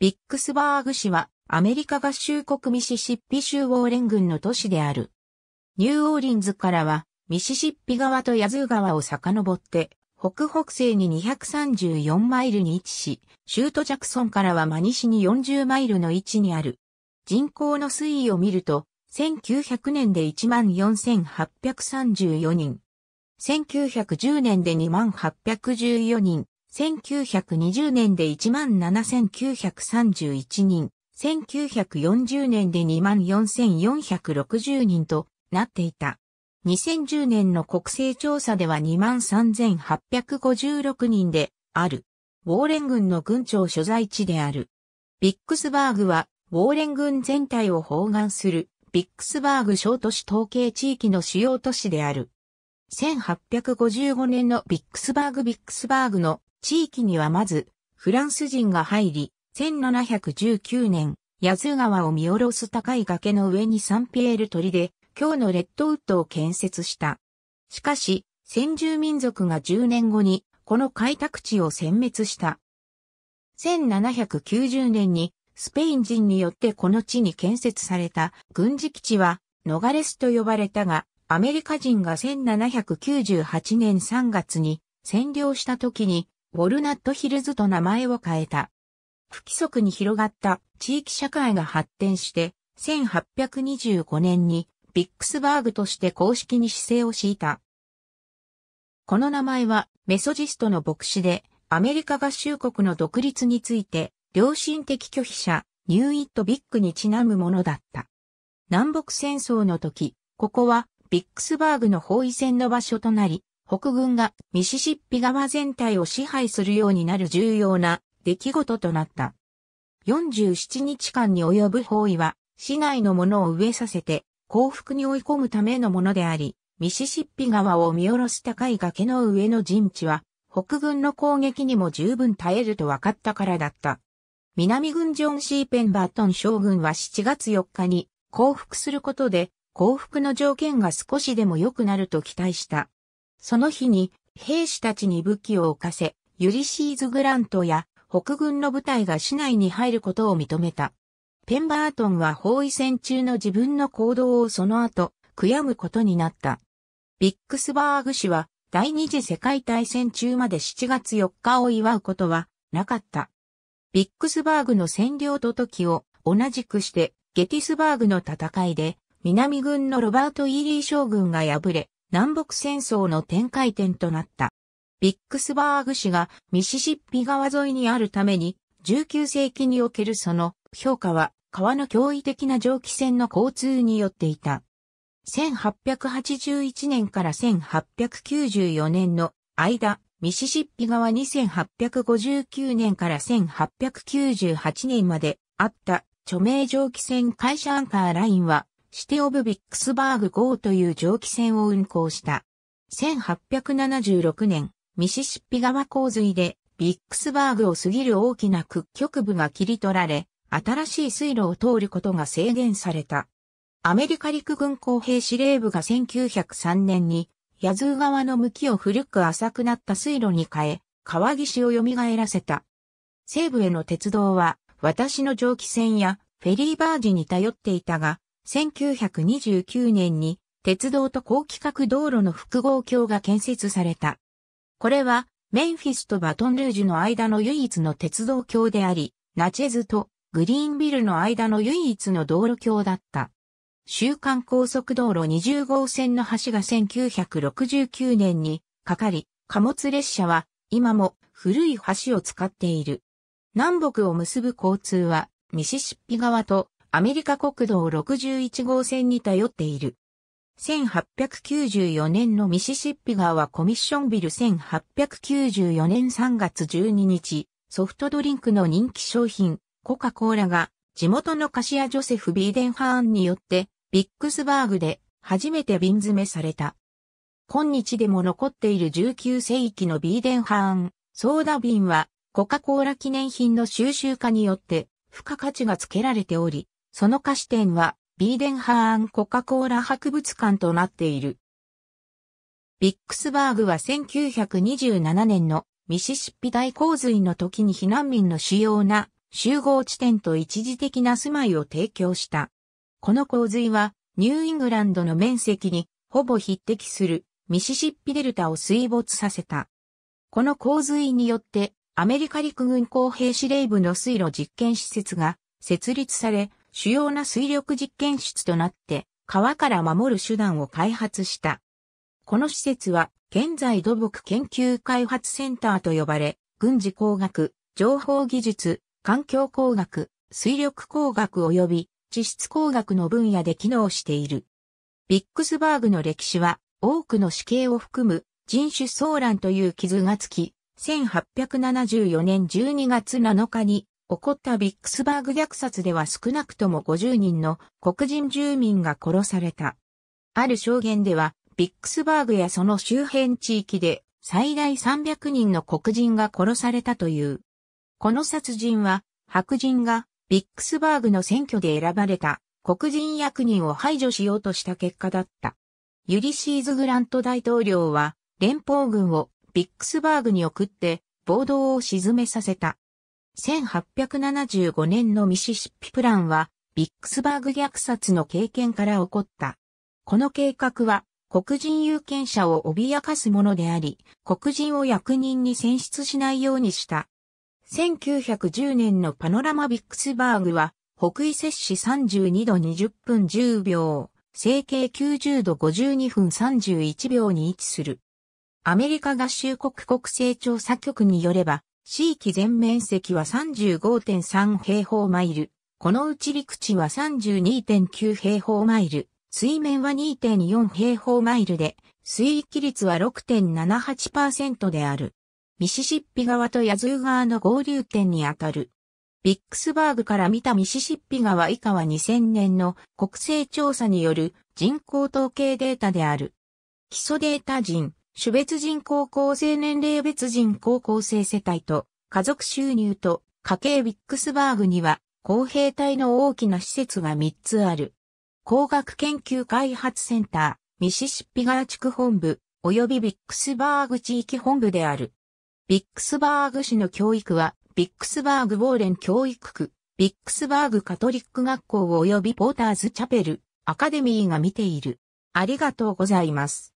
ビックスバーグ市はアメリカ合衆国ミシシッピ州ウォーレン郡の都市である。ニューオーリンズからはミシシッピ川とヤズー川を遡って北北西に234マイルに位置し、シュートジャクソンからは真西に40マイルの位置にある。人口の推移を見ると、1900年で14,834人。1910年で2814人。1920年で17,931人、1940年で24,460人となっていた。2010年の国勢調査では23,856人である。ウォーレン軍の軍庁所在地である。ビックスバーグは、ウォーレン軍全体を包含する、ビックスバーグ小都市統計地域の主要都市である。1855年のビックスバーグビックスバーグの地域にはまず、フランス人が入り、1719年、ヤズ川を見下ろす高い崖の上にサンピエール鳥で、今日のレッドウッドを建設した。しかし、先住民族が10年後に、この開拓地を殲滅した。1790年に、スペイン人によってこの地に建設された軍事基地は、ノガレスと呼ばれたが、アメリカ人が1798年3月に占領した時にウォルナットヒルズと名前を変えた。不規則に広がった地域社会が発展して、1825年にビックスバーグとして公式に姿勢を敷いた。この名前はメソジストの牧師でアメリカ合衆国の独立について良心的拒否者ニューイット・ビッグにちなむものだった。南北戦争の時、ここはビックスバーグの包囲戦の場所となり、北軍がミシシッピ川全体を支配するようになる重要な出来事となった。47日間に及ぶ包囲は、市内のものを植えさせて、幸福に追い込むためのものであり、ミシシッピ川を見下ろす高い崖の上の陣地は、北軍の攻撃にも十分耐えると分かったからだった。南軍ジョン・シーペンバートン将軍は7月4日に降伏することで、降伏の条件が少しでも良くなると期待した。その日に兵士たちに武器を置かせ、ユリシーズ・グラントや北軍の部隊が市内に入ることを認めた。ペンバートンは包囲戦中の自分の行動をその後、悔やむことになった。ビックスバーグ氏は第二次世界大戦中まで7月4日を祝うことはなかった。ビックスバーグの占領と時を同じくしてゲティスバーグの戦いで南軍のロバート・イーリー将軍が敗れ、南北戦争の展開点となった。ビックスバーグ市がミシシッピ川沿いにあるために、19世紀におけるその評価は川の驚異的な蒸気船の交通によっていた。1881年から1894年の間、ミシシッピ川2859年から1898年まであった著名蒸気船会社アンカーラインはシテオブビックスバーグ号という蒸気船を運航した。1876年、ミシシッピ川洪水でビックスバーグを過ぎる大きな屈曲部が切り取られ、新しい水路を通ることが制限された。アメリカ陸軍工兵司令部が1903年に、ヤズー川の向きを古く浅くなった水路に変え、川岸を蘇らせた。西部への鉄道は、私の蒸気船やフェリーバージに頼っていたが、1929年に鉄道と高規格道路の複合橋が建設された。これはメンフィスとバトンルージュの間の唯一の鉄道橋であり、ナチェズとグリーンビルの間の唯一の道路橋だった。週間高速道路20号線の橋が1969年にかかり、貨物列車は今も古い橋を使っている。南北を結ぶ交通はミシシッピ川とアメリカ国道61号線に頼っている。1894年のミシシッピ川はコミッションビル1894年3月12日、ソフトドリンクの人気商品、コカ・コーラが地元の菓子屋ジョセフ・ビーデンハーンによってビックスバーグで初めて瓶詰めされた。今日でも残っている19世紀のビーデンハーン、ソーダ瓶はコカ・コーラ記念品の収集家によって付加価値が付けられており、その菓子店は、ビーデンハーンコカ・コーラ博物館となっている。ビックスバーグは1927年のミシシッピ大洪水の時に避難民の主要な集合地点と一時的な住まいを提供した。この洪水はニューイングランドの面積にほぼ匹敵するミシシッピデルタを水没させた。この洪水によってアメリカ陸軍工兵司令部の水路実験施設が設立され、主要な水力実験室となって、川から守る手段を開発した。この施設は、現在土木研究開発センターと呼ばれ、軍事工学、情報技術、環境工学、水力工学及び地質工学の分野で機能している。ビックスバーグの歴史は多くの死刑を含む人種騒乱という傷がつき、1874年12月7日に起こったビックスバーグ虐殺では少なくとも50人の黒人住民が殺された。ある証言では、ビックスバーグやその周辺地域で最大300人の黒人が殺されたという。この殺人は、白人がビックスバーグの選挙で選ばれた黒人役人を排除しようとした結果だった。ユリシーズ・グラント大統領は連邦軍をビックスバーグに送って暴動を沈めさせた。1875年のミシシッピプランは、ビックスバーグ虐殺の経験から起こった。この計画は、黒人有権者を脅かすものであり、黒人を役人に選出しないようにした。1910年のパノラマビックスバーグは、北緯摂氏32度20分10秒、整形90度52分31秒に位置する。アメリカ合衆国国勢調査局によれば、地域全面積は35.3平方マイル。このうち陸地は32.9平方マイル。水面は2.4平方マイルで、水域率は6.78%である。ミシシッピ川とヤズー川の合流点にあたる。ビックスバーグから見たミシシッピ川以下は2000年の国勢調査による人口統計データである。基礎データ人、種別人口構成年齢別人口構成世帯と家族収入と家計ビックスバーグには公平体の大きな施設が3つある。工学研究開発センター、ミシシッピガー地区本部、及びビックスバーグ地域本部である。ビックスバーグ市の教育は、ビックスバーグボーレン教育区、ビックスバーグカトリック学校及びポーターズチャペル、アカデミーが見ている。ありがとうございます。